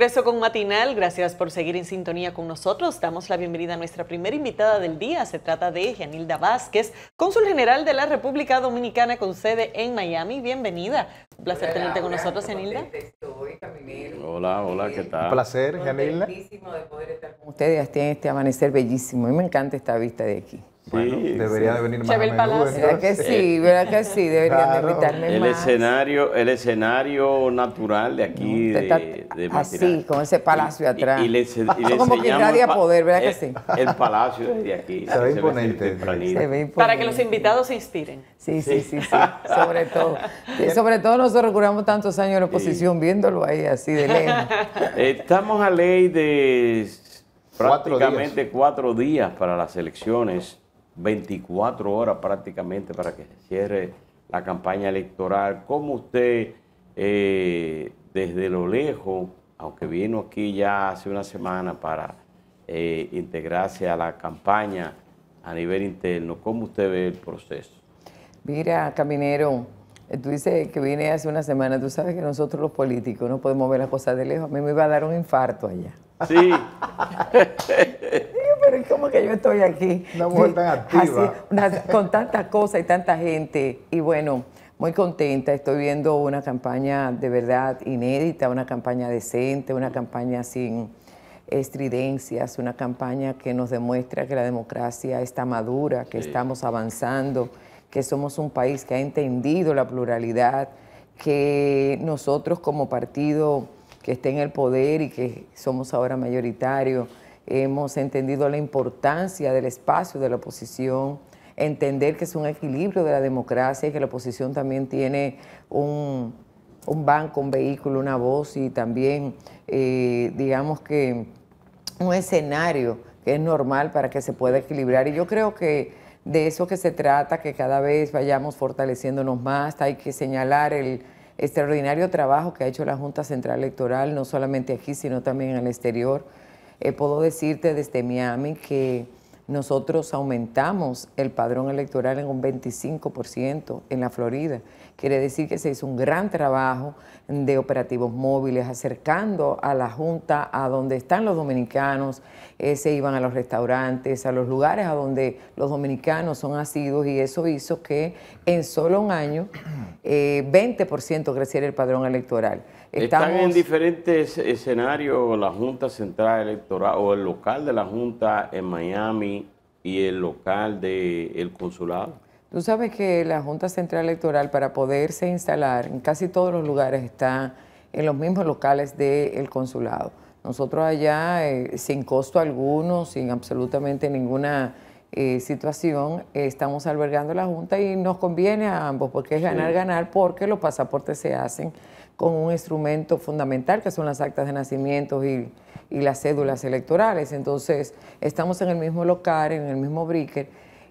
Regreso con Matinal, gracias por seguir en sintonía con nosotros. Damos la bienvenida a nuestra primera invitada del día. Se trata de Janilda Vázquez, cónsul general de la República Dominicana con sede en Miami. Bienvenida. Un placer tenerte con nosotros, Janilda. Estoy, Hola, hola, ¿qué tal? Un placer, Un de poder estar con ustedes Un este amanecer bellísimo. y me encanta esta vista de aquí sí, debería de venir más ¿Verdad que sí? ¿Verdad que sí? debería de invitarme el Escenario, el escenario natural de aquí, de, de Así, con ese palacio atrás. como que nadie poder, ¿verdad el, que sí? El palacio de aquí. Se ve imponente. Para que los invitados se inspiren. Sí, sí, sí, sí. sobre todo. Sobre todo nosotros curamos tantos años en oposición viéndolo ahí así de lejos. Estamos a ley de prácticamente cuatro días para las elecciones 24 horas prácticamente para que se cierre la campaña electoral. ¿Cómo usted, eh, desde lo lejos, aunque vino aquí ya hace una semana para eh, integrarse a la campaña a nivel interno, cómo usted ve el proceso? Mira, Caminero, eh, tú dices que vine hace una semana, tú sabes que nosotros los políticos no podemos ver las cosas de lejos. A mí me iba a dar un infarto allá. Sí. que yo estoy aquí? Una mujer tan activa. con tantas cosas y tanta gente. Y bueno, muy contenta. Estoy viendo una campaña de verdad inédita, una campaña decente, una campaña sin estridencias, una campaña que nos demuestra que la democracia está madura, que estamos avanzando, que somos un país que ha entendido la pluralidad, que nosotros como partido que esté en el poder y que somos ahora mayoritarios hemos entendido la importancia del espacio de la oposición, entender que es un equilibrio de la democracia y que la oposición también tiene un, banco, un vehículo, una voz y también, eh, digamos que, un escenario que es normal para que se pueda equilibrar. Y yo creo que de eso que se trata, que cada vez vayamos fortaleciéndonos más, hay que señalar el extraordinario trabajo que ha hecho la Junta Central Electoral, no solamente aquí, sino también en el exterior eh, puedo decirte desde Miami que nosotros aumentamos el padrón electoral en un 25% en la Florida Quiere decir que se hizo un gran trabajo de operativos móviles, acercando a la Junta a donde están los dominicanos, eh, se iban a los restaurantes, a los lugares a donde los dominicanos son asidos y eso hizo que en solo un año 20% eh, creciera el padrón electoral. Están en diferentes escenarios la Junta Central Electoral o el local de la Junta en Miami y el local del consulado. Tú sabes que la Junta Central Electoral para poderse instalar en casi todos los lugares está en los mismos locales del consulado. Nosotros allá, eh, sin costo alguno, sin absolutamente ninguna eh, situación, estamos albergando la Junta y nos conviene a ambos porque es ganar, ganar, porque los pasaportes se hacen con un instrumento fundamental que son las actas de nacimiento y, las cédulas electorales. Entonces, estamos en el mismo local, en el mismo bricker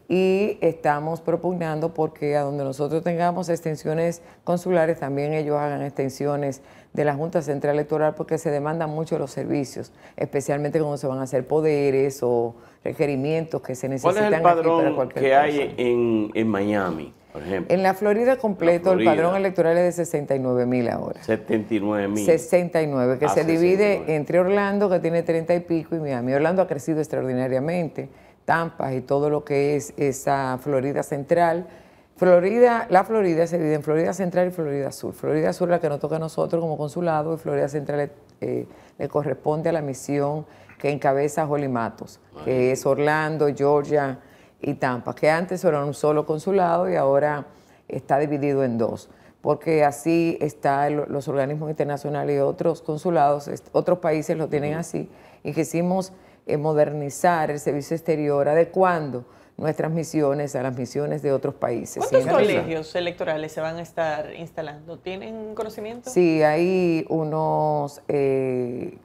y estamos propugnando porque a donde nosotros tengamos extensiones consulares, también ellos hagan extensiones de la Junta Central Electoral porque se demandan mucho los servicios, especialmente cuando se van a hacer poderes o requerimientos que se necesitan. ¿Cuál es el padrón que hay en, Miami, por ejemplo? En la Florida completo, el padrón electoral es de 69 mil ahora. 79 mil. 69, que ah, se divide entre Orlando, que tiene 30 y pico, y Miami. Orlando ha crecido extraordinariamente ...Tampas y todo lo que es esa Florida Central. Florida, la Florida se divide en Florida Central y Florida Sur. Florida Sur es la que nos toca a nosotros como consulado y Florida Central eh, le corresponde a la misión que encabeza Jolimatos, que es Orlando, Georgia y Tampa, que antes era un solo consulado y ahora está dividido en dos, porque así están los organismos internacionales y otros consulados, otros países lo tienen así, y que hicimos eh, modernizar el servicio exterior adecuando nuestras misiones a las misiones de otros países. ¿Cuántos colegios electorales se van a estar instalando? ¿Tienen conocimiento? Sí, hay unos, eh,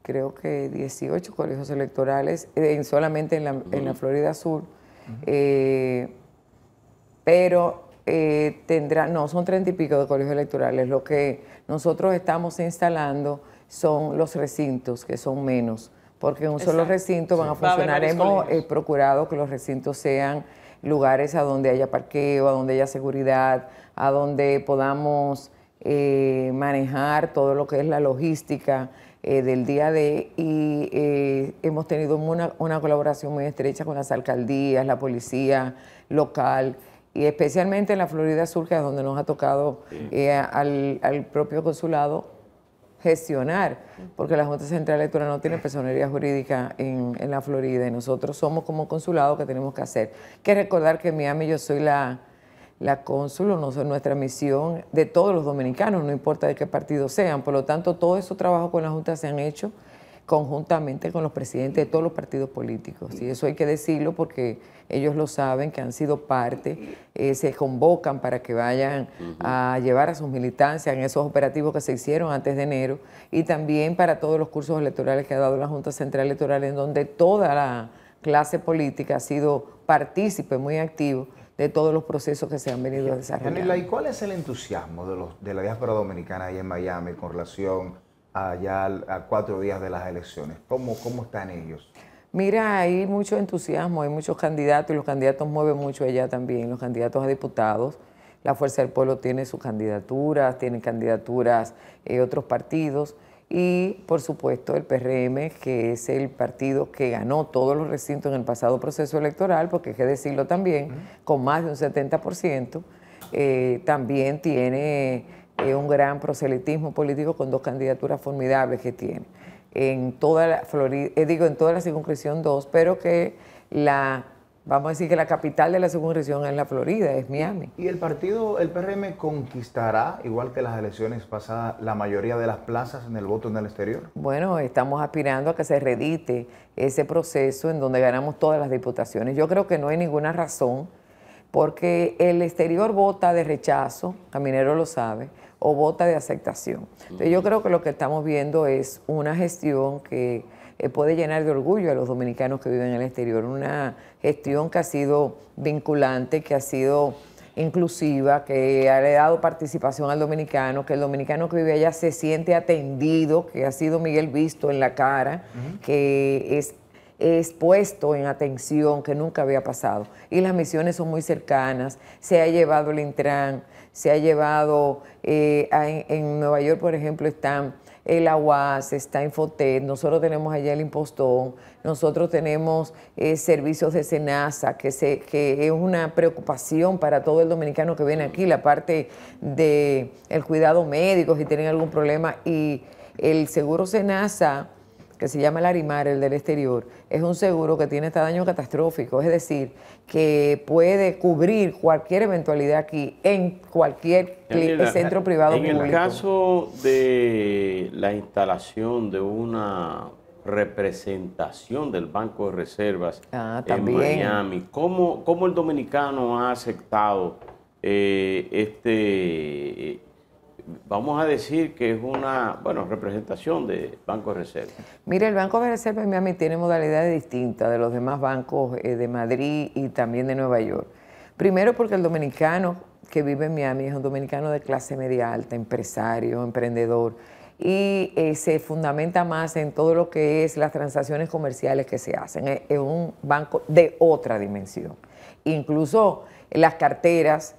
creo que 18 colegios electorales solamente en la, Florida Sur, eh, pero eh, tendrá, no, son 30 y pico de colegios electorales. Lo que nosotros estamos instalando son los recintos, que son menos porque en un solo recinto van a funcionar. Hemos eh, procurado que los recintos sean lugares a donde haya parqueo, a donde haya seguridad, a donde podamos eh, manejar todo lo que es la logística eh, del día de y hemos tenido una, colaboración muy estrecha con las alcaldías, la policía local y especialmente en la Florida Sur, que es donde nos ha tocado al, al propio consulado gestionar, porque la Junta Central Electoral no tiene personería jurídica en, en, la Florida y nosotros somos como consulado que tenemos que hacer. Que recordar que Miami yo soy la, la cónsul, no soy nuestra misión de todos los dominicanos, no importa de qué partido sean, por lo tanto todo esos trabajo con la Junta se han hecho conjuntamente con los presidentes de todos los partidos políticos. Y eso hay que decirlo porque ellos lo saben, que han sido parte, eh, se convocan para que vayan a llevar a sus militancias en esos operativos que se hicieron antes de enero y también para todos los cursos electorales que ha dado la Junta Central Electoral, en donde toda la clase política ha sido partícipe muy activo de todos los procesos que se han venido desarrollando. ¿y cuál es el entusiasmo de, los, de la diáspora dominicana ahí en Miami con relación allá a cuatro días de las elecciones. ¿Cómo, están ellos? Mira, hay mucho entusiasmo, hay muchos candidatos y los candidatos mueven mucho allá también, los candidatos a diputados. La Fuerza del Pueblo tiene sus candidaturas, tiene candidaturas eh, otros partidos y, por supuesto, el PRM, que es el partido que ganó todos los recintos en el pasado proceso electoral, porque hay que decirlo también, con más de un 70%, eh, también tiene ...es un gran proselitismo político con dos candidaturas formidables que tiene en toda la Florida, eh, digo en toda la circunscripción 2, pero que la vamos a decir que la capital de la circunscripción es la Florida, es Miami. Y el partido, el PRM, conquistará, igual que las elecciones pasadas, la mayoría de las plazas en el voto en el exterior. Bueno, estamos aspirando a que se redite ese proceso en donde ganamos todas las diputaciones. Yo creo que no hay ninguna razón, porque el exterior vota de rechazo, Caminero lo sabe, o vota de aceptación. Entonces yo creo que lo que estamos viendo es una gestión que eh, puede llenar de orgullo a los dominicanos que viven en el exterior, una gestión que ha sido vinculante, que ha sido inclusiva, que ha dado participación al dominicano, que el dominicano que vive allá se siente atendido, que ha sido Miguel visto en la cara, que es expuesto en atención que nunca había pasado. Y las misiones son muy cercanas, se ha llevado el Intran, se ha llevado, eh, en, Nueva York, por ejemplo, está el se está Infotet, nosotros tenemos allá el Impostón, nosotros tenemos eh, servicios de Senasa, que, se, que es una preocupación para todo el dominicano que viene aquí, la parte del el cuidado médico, si tienen algún problema, y el seguro Senasa que se llama el Arimar, el del exterior, es un seguro que tiene este daño catastrófico, es decir, que puede cubrir cualquier eventualidad aquí en cualquier centro privado en público. En el caso de la instalación de una representación del Banco de Reservas ah, en Miami, ¿cómo, ¿cómo el dominicano ha aceptado eh, este, vamos a decir que es una, bueno, representación de Banco de Reserva. Mire, el Banco de Reserva en Miami tiene modalidades distintas de los demás bancos eh, de Madrid y también de Nueva York. Primero porque el dominicano que vive en Miami es un dominicano de clase media alta, empresario, emprendedor, y eh, se fundamenta más en todo lo que es las transacciones comerciales que se hacen. es un banco de otra dimensión. Incluso las carteras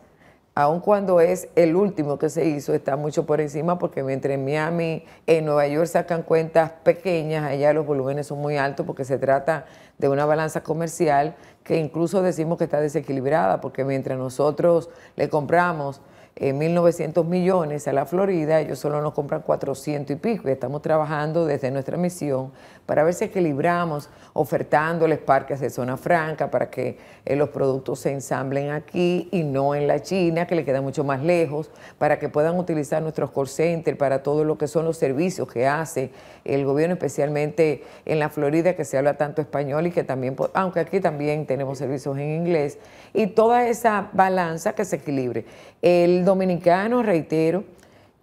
aun cuando es el último que se hizo, está mucho por encima porque mientras en Miami, en Nueva York sacan cuentas pequeñas, allá los volúmenes son muy altos porque se trata de una balanza comercial que incluso decimos que está desequilibrada porque mientras nosotros le compramos 1.900 eh, millones a la Florida, ellos solo nos compran 400 y pico estamos trabajando desde nuestra misión para ver si equilibramos ofertándoles parques de zona franca para que eh, los productos se ensamblen aquí y no en la China, que le queda mucho más lejos, para que puedan utilizar nuestros call centers para todo lo que son los servicios que hace el gobierno, especialmente en la Florida, que se habla tanto español y que también, aunque aquí también tenemos servicios en inglés, y toda esa balanza que se equilibre. El dominicanos, reitero,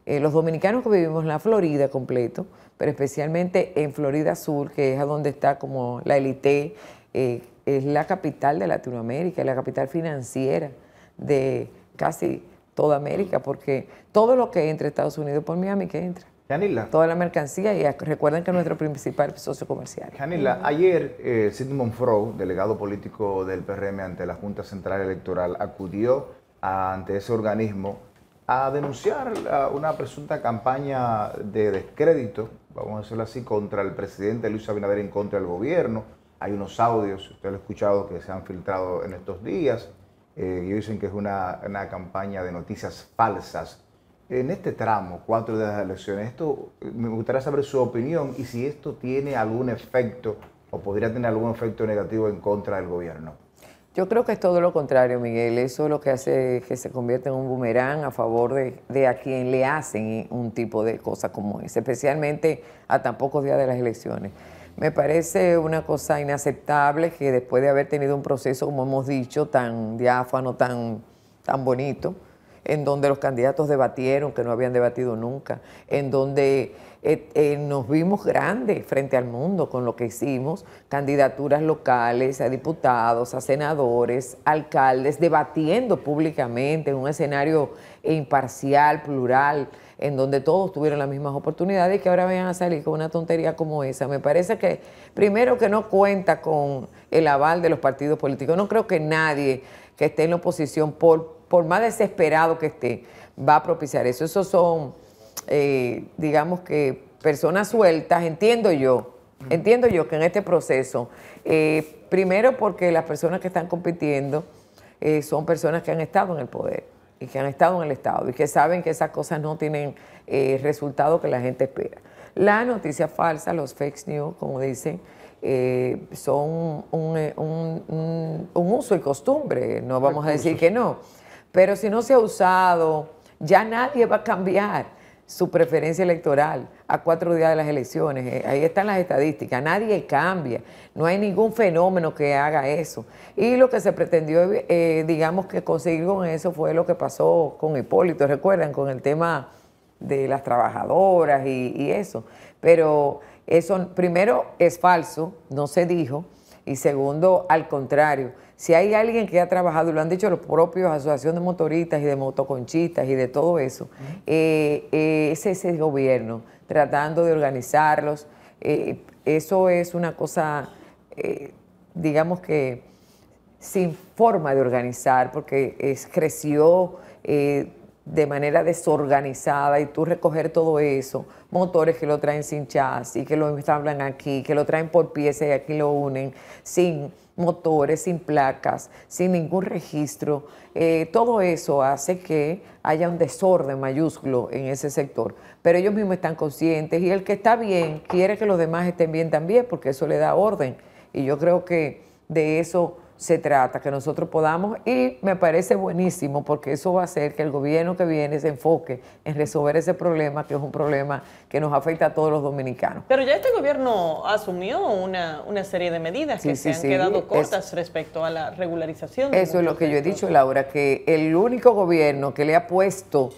eh, los dominicanos que vivimos en la Florida completo, pero especialmente en Florida Sur, que es a donde está como la élite, eh, es la capital de Latinoamérica, es la capital financiera de casi toda América, porque todo lo que entra a Estados Unidos por Miami que entra. Janila. Toda la mercancía y recuerden que es nuestro principal socio comercial. Janila, ayer eh, Sidney delegado político del PRM ante la Junta Central Electoral, acudió ante ese organismo a denunciar una presunta campaña de descrédito, vamos a decirlo así, contra el presidente Luis Abinader en contra del gobierno. Hay unos audios, usted lo ha escuchado, que se han filtrado en estos días. Eh, dicen que es una, campaña de noticias falsas. En este tramo, cuatro días de las elecciones, esto, eh, me gustaría saber su opinión y si esto tiene algún efecto o podría tener algún efecto negativo en contra del gobierno. Yo creo que es todo lo contrario, Miguel. Eso es lo que hace que se convierta en un boomerang a favor de, a quien le hacen un tipo de cosas como esa, especialmente a tan pocos días de las elecciones. Me parece una cosa inaceptable que después de haber tenido un proceso, como hemos dicho, tan diáfano, tan, tan bonito, en donde los candidatos debatieron, que no habían debatido nunca, en donde eh, eh, nos vimos grandes frente al mundo con lo que hicimos, candidaturas locales a diputados, a senadores, alcaldes, debatiendo públicamente en un escenario imparcial, plural, en donde todos tuvieron las mismas oportunidades y que ahora vayan a salir con una tontería como esa. Me parece que, primero, que no cuenta con el aval de los partidos políticos. No creo que nadie que esté en la oposición, por, por más desesperado que esté, va a propiciar eso. Esos son eh, digamos que, personas sueltas, entiendo yo, entiendo yo que en este proceso, eh, primero porque las personas que están compitiendo eh, son personas que han estado en el poder y que han estado en el Estado y que saben que esas cosas no tienen el resultado que la gente espera. La noticia falsa, los fake news, como dicen, son un, uso y costumbre, no vamos a decir que no, pero si no se ha usado, ya nadie va a cambiar su preferencia electoral a cuatro días de las elecciones. Eh, ahí están las estadísticas. Nadie cambia. No hay ningún fenómeno que haga eso. Y lo que se pretendió, eh, digamos, que conseguir con eso fue lo que pasó con Hipólito, recuerdan, con el tema de las trabajadoras y eso. Pero eso, primero, es falso, no se dijo. Y segundo, al contrario si hay alguien que ha trabajado, y lo han dicho los propios asociaciones de motoristas y de motoconchistas y de todo eso, eh, eh, ese es el gobierno tratando de organizarlos. Eh, eso es una cosa, digamos que sin forma de organizar, porque es, creció de manera desorganizada y tú recoger todo eso, motores que lo traen sin chasis, que lo instalan aquí, que lo traen por piezas y aquí lo unen, sin motores, sin placas, sin ningún registro. Eh, todo eso hace que haya un desorden mayúsculo en ese sector. Pero ellos mismos están conscientes y el que está bien quiere que los demás estén bien también porque eso le da orden. Y yo creo que de eso se trata, que nosotros podamos, y me parece buenísimo porque eso va a hacer que el gobierno que viene se enfoque en resolver ese problema, que es un problema que nos afecta a todos los dominicanos. Pero ya este gobierno asumió una, serie de medidas que se han quedado cortas respecto a la regularización. eso es lo que yo he dicho, Laura, que el único gobierno que le ha puesto...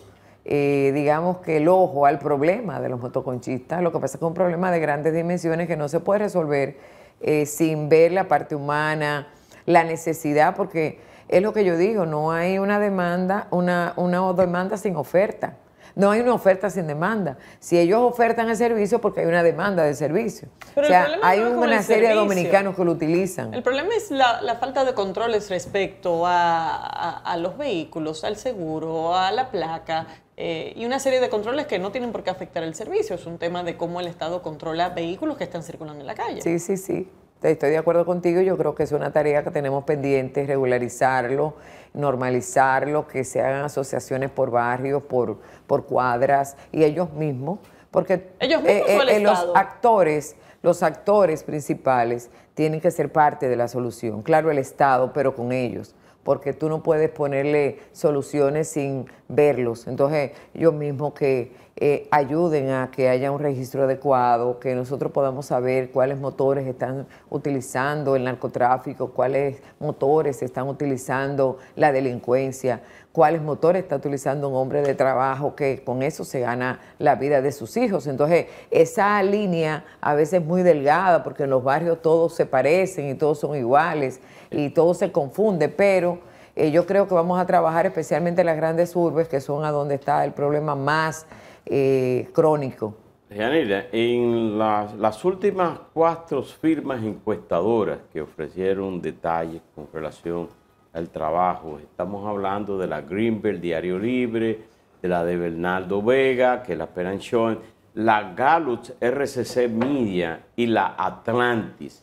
Eh, digamos que el ojo al problema de los motoconchistas, lo que pasa es que es un problema de grandes dimensiones que no se puede resolver eh, sin ver la parte humana, la necesidad, porque es lo que yo digo, no hay una demanda, una, una demanda sin oferta. No hay una oferta sin demanda. Si ellos ofertan el servicio, porque hay una demanda de servicio. o sea, hay una serie de dominicanos que lo utilizan. El problema es la, falta de controles respecto a, los vehículos, al seguro, a la placa. Eh, y una serie de controles que no tienen por qué afectar el servicio. Es un tema de cómo el Estado controla vehículos que están circulando en la calle. Sí, sí, sí. Estoy de acuerdo contigo, yo creo que es una tarea que tenemos pendiente, regularizarlo, normalizarlo, que se hagan asociaciones por barrios, por, por cuadras y ellos mismos, porque ellos eh, eh, eh, los actores, los actores principales tienen que ser parte de la solución, claro el Estado, pero con ellos, porque tú no puedes ponerle soluciones sin verlos. Entonces, yo mismo que eh, ayuden a que haya un registro adecuado, que nosotros podamos saber cuáles motores están utilizando el narcotráfico, cuáles motores están utilizando la delincuencia, cuáles motores está utilizando un hombre de trabajo que con eso se gana la vida de sus hijos. Entonces, esa línea a veces es muy delgada porque en los barrios todos se parecen y todos son iguales y todo se confunde, pero eh, yo creo que vamos a trabajar especialmente las grandes urbes, que son a donde está el problema más eh, crónico. Yanira, en las, últimas cuatro firmas encuestadoras que ofrecieron detalles con relación al trabajo, estamos hablando de la Greenberg Diario Libre, de la de Bernardo Vega, que es la Peranchón, la Gallup RCC Media y la Atlantis.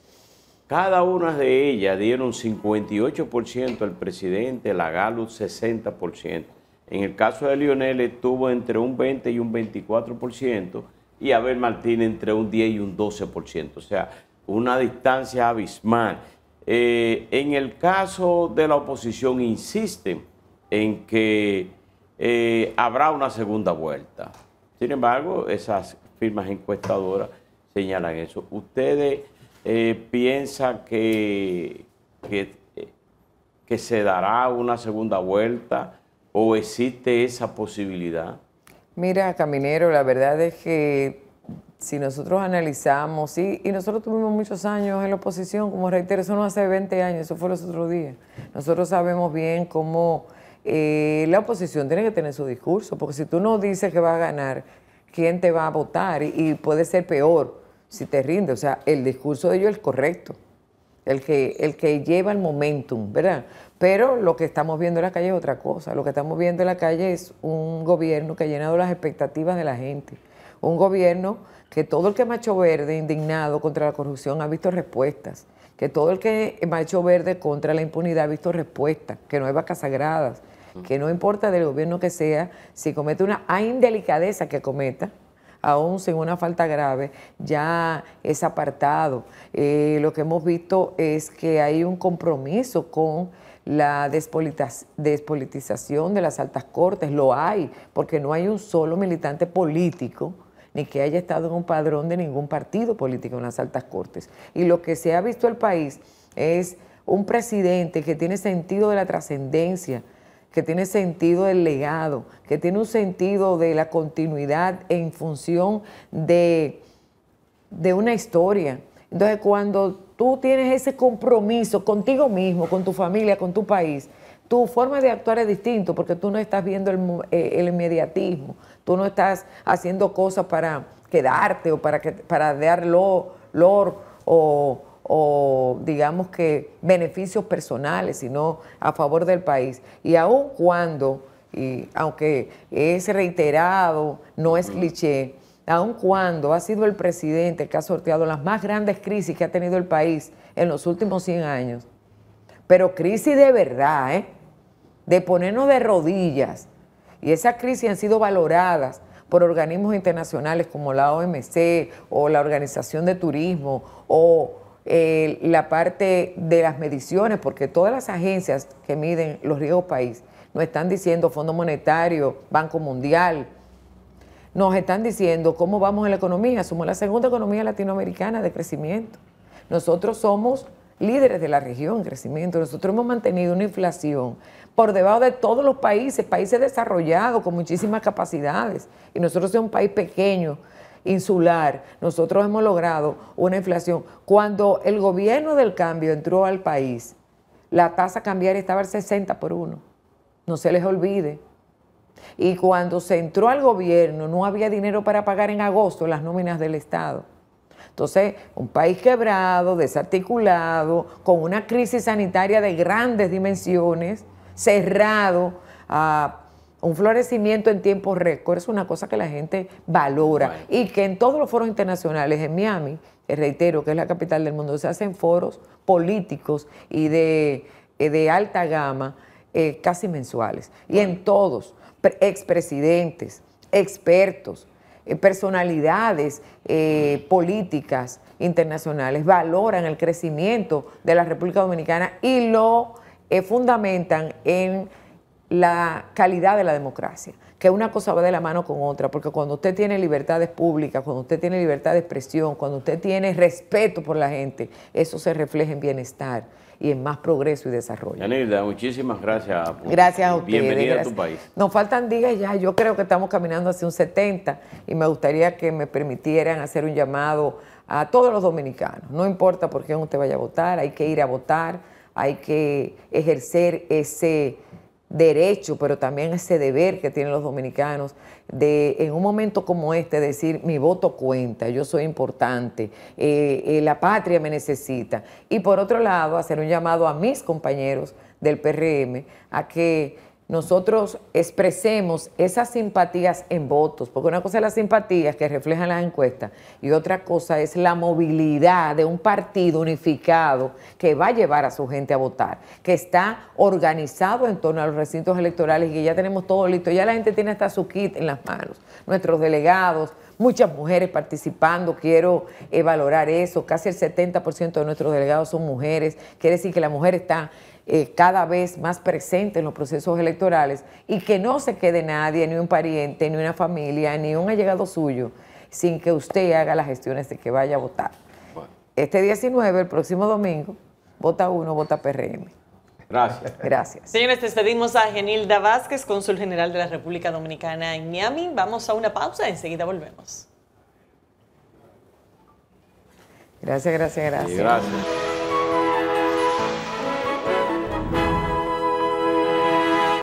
Cada una de ellas dieron 58% al presidente, la Galo 60%. En el caso de Lionel estuvo entre un 20 y un 24% y Abel Martín entre un 10 y un 12%. O sea, una distancia abismal. Eh, en el caso de la oposición insisten en que eh, habrá una segunda vuelta. Sin embargo, esas firmas encuestadoras señalan eso. Ustedes eh, piensa que, que, se dará una segunda vuelta o existe esa posibilidad? Mira, Caminero, la verdad es que si nosotros analizamos, y, nosotros tuvimos muchos años en la oposición, como reitero, eso no hace 20 años, eso fue los otros días. Nosotros sabemos bien cómo eh, la oposición tiene que tener su discurso, porque si tú no dices que va a ganar, ¿quién te va a votar? y puede ser peor si te rinde. O sea, el discurso de ellos es el correcto, el que, el que lleva el momentum, ¿verdad? Pero lo que estamos viendo en la calle es otra cosa. Lo que estamos viendo en la calle es un gobierno que ha llenado las expectativas de la gente. Un gobierno que todo el que macho verde indignado contra la corrupción ha visto respuestas. Que todo el que macho verde contra la impunidad ha visto respuestas. Que no hay vacas sagradas. Que no importa del gobierno que sea, si comete una indelicadeza que cometa, aún sin una falta grave, ya es apartado. Eh, lo que hemos visto es que hay un compromiso con la despolitización de las altas cortes, lo hay, porque no hay un solo militante político ni que haya estado en un padrón de ningún partido político en las altas cortes. Y lo que se ha visto el país es un presidente que tiene sentido de la trascendencia, que tiene sentido el legado, que tiene un sentido de la continuidad en función de, de una historia. Entonces, cuando tú tienes ese compromiso contigo mismo, con tu familia, con tu país, tu forma de actuar es distinto porque tú no estás viendo el, eh, inmediatismo, tú no estás haciendo cosas para quedarte o para, que, para dar lor, o o digamos que beneficios personales, sino a favor del país. Y aun cuando, y aunque es reiterado, no es cliché, aun cuando ha sido el presidente que ha sorteado las más grandes crisis que ha tenido el país en los últimos 100 años, pero crisis de verdad, ¿eh? de ponernos de rodillas, y esas crisis han sido valoradas por organismos internacionales como la OMC o la Organización de Turismo o eh, la parte de las mediciones, porque todas las agencias que miden los riesgos país nos están diciendo Fondo Monetario, Banco Mundial, nos están diciendo cómo vamos en la economía. Somos la segunda economía latinoamericana de crecimiento. Nosotros somos líderes de la región en crecimiento. Nosotros hemos mantenido una inflación por debajo de todos los países, países desarrollados con muchísimas capacidades. Y nosotros somos un país pequeño insular, nosotros hemos logrado una inflación. Cuando el gobierno del cambio entró al país, la tasa cambiaria estaba al 60 por 1. No se les olvide. Y cuando se entró al gobierno, no había dinero para pagar en agosto las nóminas del Estado. Entonces, un país quebrado, desarticulado, con una crisis sanitaria de grandes dimensiones, cerrado a un florecimiento en tiempo récord es una cosa que la gente valora y que en todos los foros internacionales, en Miami, reitero que es la capital del mundo, se hacen foros políticos y de, eh, alta gama eh, casi mensuales. Y en todos, expresidentes, expertos, eh, personalidades políticas internacionales valoran el crecimiento de la República Dominicana y lo fundamentan en la calidad de la democracia, que una cosa va de la mano con otra, porque cuando usted tiene libertades públicas, cuando usted tiene libertad de expresión, cuando usted tiene respeto por la gente, eso se refleja en bienestar y en más progreso y desarrollo. muchísimas gracias. Por gracias a ustedes. Bienvenida a tu país. Nos faltan días ya, yo creo que estamos caminando hacia un 70 y me gustaría que me permitieran hacer un llamado a todos los dominicanos, no importa por quién usted vaya a votar, hay que ir a votar, hay que ejercer ese derecho, pero también ese deber que tienen los dominicanos de en un momento como este decir mi voto cuenta, yo soy importante, eh, eh, la patria me necesita. Y por otro lado, hacer un llamado a mis compañeros del PRM a que nosotros expresemos esas simpatías en votos, porque una cosa es las simpatías que reflejan las encuestas y otra cosa es la movilidad de un partido unificado que va a llevar a su gente a votar, que está organizado en torno a los recintos electorales y que ya tenemos todo listo, ya la gente tiene hasta su kit en las manos, nuestros delegados, muchas mujeres participando, quiero evaluar eh, valorar eso, casi el 70% de nuestros delegados son mujeres, quiere decir que la mujer está eh, cada vez más presente en los procesos electorales y que no se quede nadie, ni un pariente, ni una familia, ni un allegado suyo, sin que usted haga las gestiones de que vaya a votar. Este 19, el próximo domingo, vota uno, vota PRM. Gracias. Gracias. Señores, despedimos a Genilda Vázquez, cónsul general de la República Dominicana en Miami. Vamos a una pausa, enseguida volvemos. Gracias, gracias, gracias. gracias.